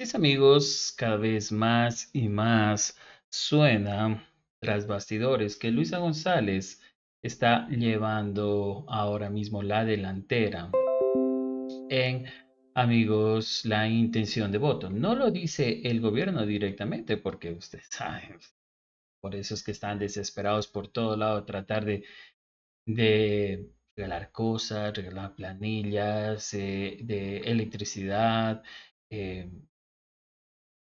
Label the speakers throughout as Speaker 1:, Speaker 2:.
Speaker 1: Mis amigos, cada vez más y más suena tras bastidores que Luisa González está llevando ahora mismo la delantera en amigos la intención de voto. No lo dice el gobierno directamente porque ustedes saben, por esos que están desesperados por todo lado tratar de, de regalar cosas, regalar planillas eh, de electricidad. Eh,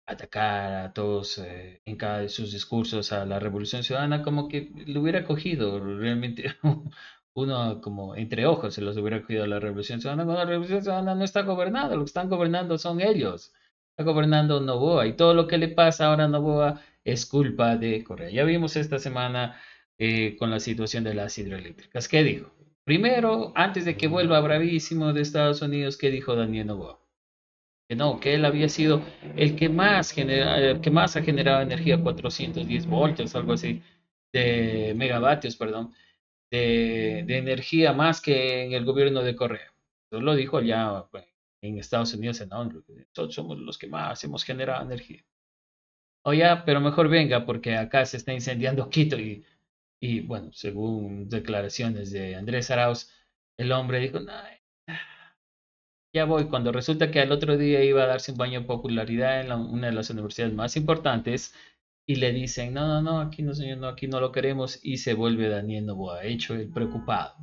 Speaker 1: atacar a todos eh, en cada de sus discursos a la Revolución Ciudadana, como que lo hubiera cogido realmente uno como entre ojos se los hubiera cogido a la Revolución Ciudadana, cuando la Revolución Ciudadana no está gobernada, lo que están gobernando son ellos, está gobernando Novoa y todo lo que le pasa ahora a Novoa es culpa de Correa. Ya vimos esta semana eh, con la situación de las hidroeléctricas. ¿Qué dijo? Primero, antes de que vuelva bravísimo de Estados Unidos, ¿qué dijo Daniel Novoa? que no, que él había sido el que más, que más ha generado energía, 410 voltios, algo así, de megavatios, perdón, de, energía más que en el gobierno de Correa. Eso lo dijo ya pues, en Estados Unidos, en Honduras, nosotros somos los que más hemos generado energía. O ya, pero mejor venga porque acá se está incendiando Quito y, y bueno, según declaraciones de Andrés Arauz, el hombre dijo, no. Ya voy, cuando resulta que al otro día iba a darse un baño de popularidad en una de las universidades más importantes y le dicen, no, no, no, aquí no, señor, no, aquí no lo queremos y se vuelve Daniel Novoa, hecho el preocupado.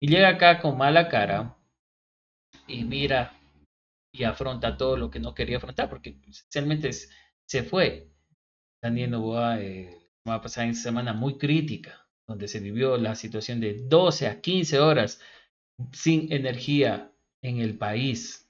Speaker 1: Y llega acá con mala cara y mira y afronta todo lo que no quería afrontar porque esencialmente se fue. Daniel Novoa eh, va a pasar en semana muy crítica, donde se vivió la situación de 12 a 15 horas sin energía en el país.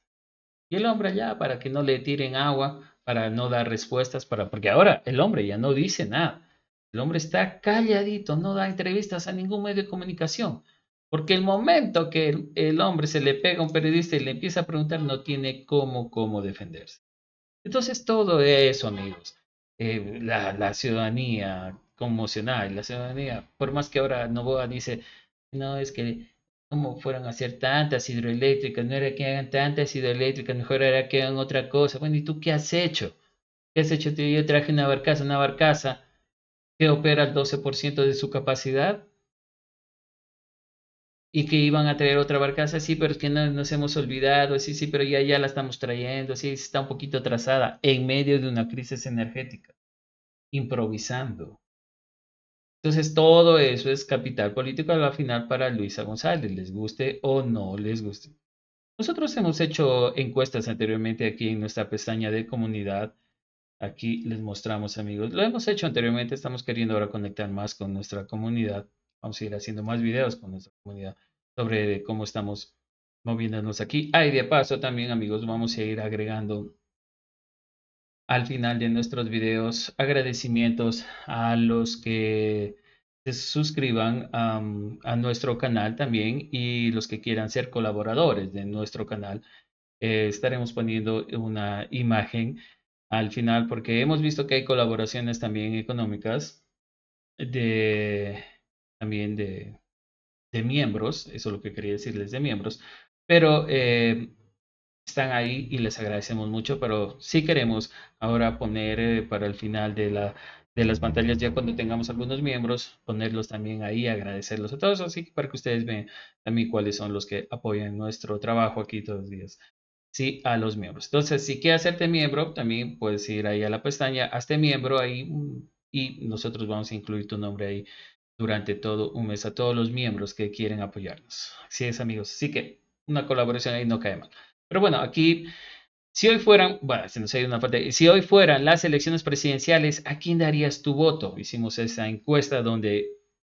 Speaker 1: Y el hombre ya para que no le tiren agua, para no dar respuestas, para porque ahora el hombre ya no dice nada. El hombre está calladito, no da entrevistas a ningún medio de comunicación. Porque el momento que el, hombre se le pega a un periodista y le empieza a preguntar, no tiene cómo, cómo defenderse. Entonces todo eso, amigos, eh, la, la, ciudadanía conmocional, la ciudadanía, por más que ahora Novoa dice, no, es que cómo fueron a hacer tantas hidroeléctricas, no era que hagan tantas hidroeléctricas, mejor era que hagan otra cosa. Bueno, ¿y tú qué has hecho? ¿Qué has hecho? Yo traje una barcaza, una barcaza que opera el 12% de su capacidad y que iban a traer otra barcaza, sí, pero es que nos hemos olvidado, sí, sí, pero ya, ya la estamos trayendo, sí, está un poquito atrasada en medio de una crisis energética, improvisando. Entonces todo eso es capital político a la final para Luisa González, les guste o no les guste. Nosotros hemos hecho encuestas anteriormente aquí en nuestra pestaña de comunidad. Aquí les mostramos, amigos. Lo hemos hecho anteriormente, estamos queriendo ahora conectar más con nuestra comunidad. Vamos a ir haciendo más videos con nuestra comunidad sobre cómo estamos moviéndonos aquí. Ah, de paso también, amigos, vamos a ir agregando al final de nuestros videos agradecimientos a los que se suscriban a nuestro canal también y los que quieran ser colaboradores de nuestro canal. Eh, estaremos poniendo una imagen al final porque hemos visto que hay colaboraciones también económicas de también de, miembros, eso es lo que quería decirles de miembros, pero eh, están ahí y les agradecemos mucho, pero sí queremos ahora poner eh, para el final de, la, de las pantallas, ya cuando tengamos algunos miembros, ponerlos también ahí, agradecerlos a todos, así que para que ustedes vean también cuáles son los que apoyan nuestro trabajo aquí todos los días. Sí, a los miembros. Entonces, si quieres hacerte miembro, también puedes ir ahí a la pestaña, hazte miembro ahí y nosotros vamos a incluir tu nombre ahí durante todo un mes a todos los miembros que quieren apoyarnos. Así es, amigos. Así que una colaboración ahí no cae mal. Pero bueno, aquí, si hoy fueran, bueno, se nos ha ido una parte, si hoy fueran las elecciones presidenciales, ¿a quién darías tu voto? Hicimos esa encuesta donde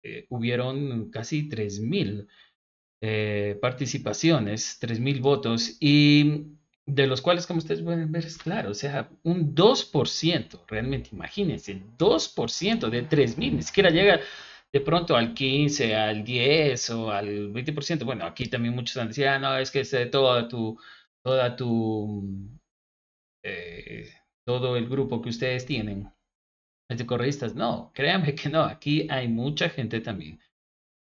Speaker 1: eh, hubieron casi 3.000 eh, participaciones, 3.000 votos, y de los cuales, como ustedes pueden ver, es claro, o sea, un 2%, realmente, imagínense, 2% de 3.000, ni siquiera llega de pronto al 15, al 10 o al 20%. Bueno, aquí también muchos han dicho, ah, no, es que es de toda tu toda tu eh, todo el grupo que ustedes tienen correístas? No, créanme que no, aquí hay mucha gente también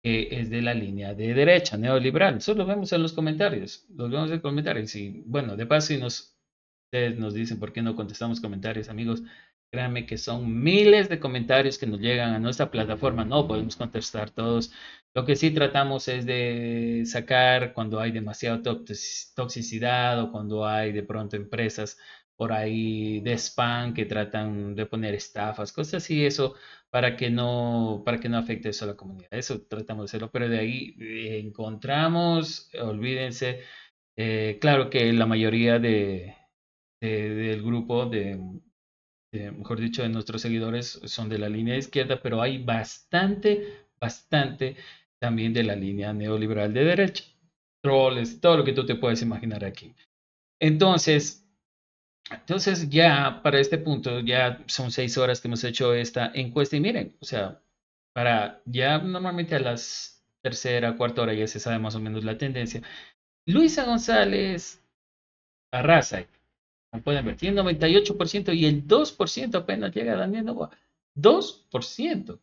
Speaker 1: que es de la línea de derecha, neoliberal. Eso lo vemos en los comentarios. Los vemos en los comentarios. Y bueno, de paso, si nos, ustedes nos dicen por qué no contestamos comentarios, amigos, Créanme que son miles de comentarios que nos llegan a nuestra plataforma. No podemos contestar todos. Lo que sí tratamos es de sacar cuando hay demasiada toxicidad o cuando hay de pronto empresas por ahí de spam que tratan de poner estafas, cosas así, eso para que no, para que no afecte eso a la comunidad. Eso tratamos de hacerlo, pero de ahí eh, encontramos, olvídense, eh, claro que la mayoría de, del grupo de, eh, mejor dicho, de nuestros seguidores son de la línea izquierda, pero hay bastante, bastante también de la línea neoliberal de derecha. Troles, todo lo que tú te puedes imaginar aquí. Entonces, entonces ya para este punto, ya son seis horas que hemos hecho esta encuesta y miren, o sea, para ya normalmente a las tercera, cuarta hora ya se sabe más o menos la tendencia. Luisa González arrasa pueden ver, tiene 98% y el 2% apenas llega a Daniel Novoa. 2%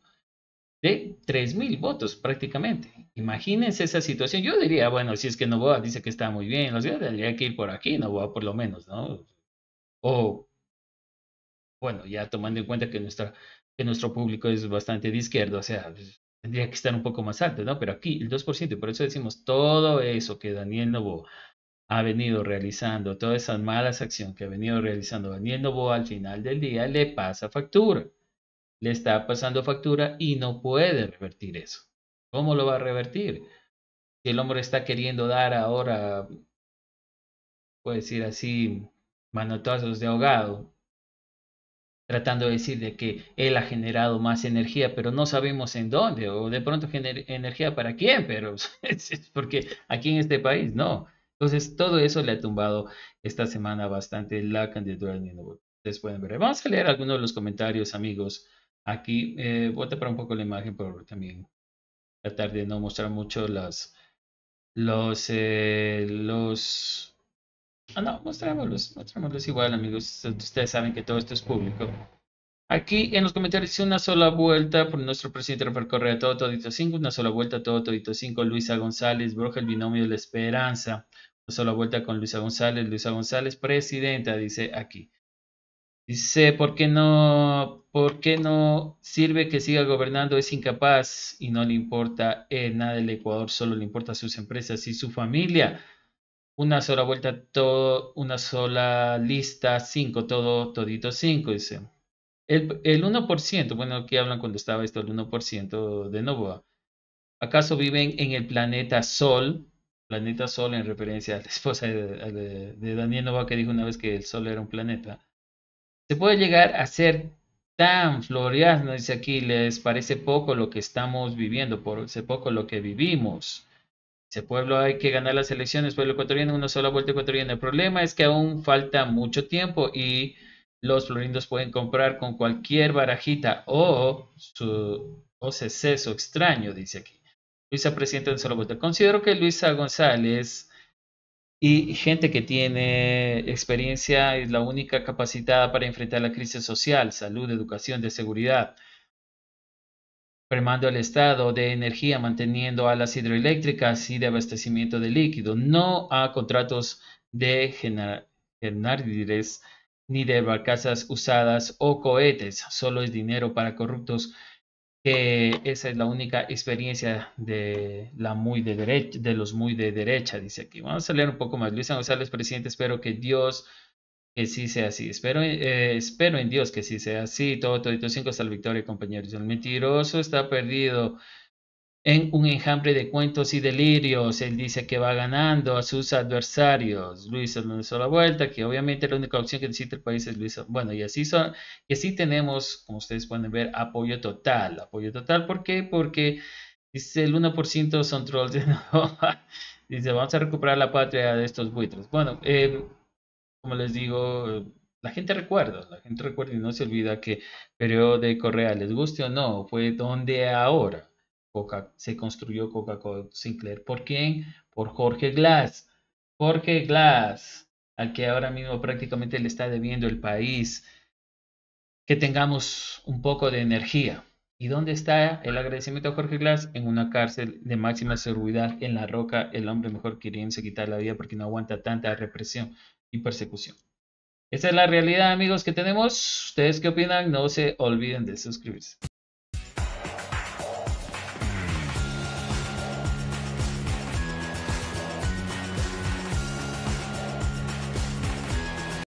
Speaker 1: de 3.000 votos prácticamente. Imagínense esa situación. Yo diría, bueno, si es que Novoa dice que está muy bien, los tendría que ir por aquí, Novoa por lo menos, ¿no? O, bueno, ya tomando en cuenta que, nuestra, que nuestro público es bastante de izquierda, o sea, pues, tendría que estar un poco más alto, ¿no? Pero aquí el 2%, y por eso decimos todo eso que Daniel Novoa ha venido realizando, todas esas malas acciones que ha venido realizando Daniel Novoa al final del día le pasa factura. Le está pasando factura y no puede revertir eso. ¿Cómo lo va a revertir? Si el hombre está queriendo dar ahora, puede decir así, manotazos de ahogado, tratando de decir de que él ha generado más energía, pero no sabemos en dónde, o de pronto genera energía para quién, pero es porque aquí en este país no. Entonces, todo eso le ha tumbado esta semana bastante la candidatura de Nino Ustedes pueden ver. Vamos a leer algunos de los comentarios, amigos. Aquí eh, voy a tapar un poco la imagen por también tratar de no mostrar mucho las los eh, los ah no mostrémoslos, mostrémoslos igual amigos ustedes saben que todo esto es público Aquí en los comentarios dice una sola vuelta por nuestro presidente Rafael Correa, todo todito cinco, una sola vuelta, todo todito cinco, Luisa González, Broja, el binomio de la esperanza, una sola vuelta con Luisa González, Luisa González, presidenta, dice aquí. Dice, ¿por qué no, por qué no sirve que siga gobernando? Es incapaz y no le importa nada del Ecuador, solo le importa sus empresas y su familia. Una sola vuelta, todo, una sola lista, cinco, todo, todito cinco, dice. El, el 1%, bueno, aquí hablan cuando estaba esto, el 1% de Novoa. ¿Acaso viven en el planeta Sol? Planeta Sol en referencia a la esposa de, Daniel Novoa que dijo una vez que el Sol era un planeta. Se puede llegar a ser tan floreado dice aquí, les parece poco lo que estamos viviendo, por poco lo que vivimos. Ese pueblo hay que ganar las elecciones, pueblo ecuatoriano, una sola vuelta ecuatoriana. El problema es que aún falta mucho tiempo y los florindos pueden comprar con cualquier barajita o, su, o extraño, dice aquí. Luisa Presidente de solo Considero que Luisa González y gente que tiene experiencia es la única capacitada para enfrentar la crisis social, salud, educación, de seguridad. firmando el estado de energía, manteniendo a las hidroeléctricas y de abastecimiento de líquido. No a contratos de generadores ni de barcazas usadas o cohetes, solo es dinero para corruptos, que esa es la única experiencia de, la muy de, de los muy de derecha, dice aquí. Vamos a leer un poco más. Luis González, presidente, espero que Dios que sí sea así. Espero, eh, espero en Dios que sí sea así. Todo, todo, todo, cinco hasta la victoria, compañeros. El mentiroso está perdido en un enjambre de cuentos y delirios. Él dice que va ganando a sus adversarios. Luis Alonso la vuelta, que obviamente la única opción que necesita el país es Luis. Bueno, y así, son, y así tenemos, como ustedes pueden ver, apoyo total. Apoyo total, ¿por qué? Porque dice el 1% son trolls de Dice, vamos a recuperar la patria de estos buitres. Bueno, eh, como les digo, la gente recuerda, la gente recuerda y no se olvida que periodo de Correa, les guste o no, fue donde ahora se construyó Coca-Cola Sinclair. ¿Por quién? Por Jorge Glass. Jorge Glass, al que ahora mismo prácticamente le está debiendo el país que tengamos un poco de energía. ¿Y dónde está el agradecimiento a Jorge Glass? En una cárcel de máxima seguridad en La Roca, el hombre mejor queriéndose quitar la vida porque no aguanta tanta represión y persecución. Esa es la realidad, amigos, que tenemos. ¿Ustedes qué opinan? No se olviden de suscribirse.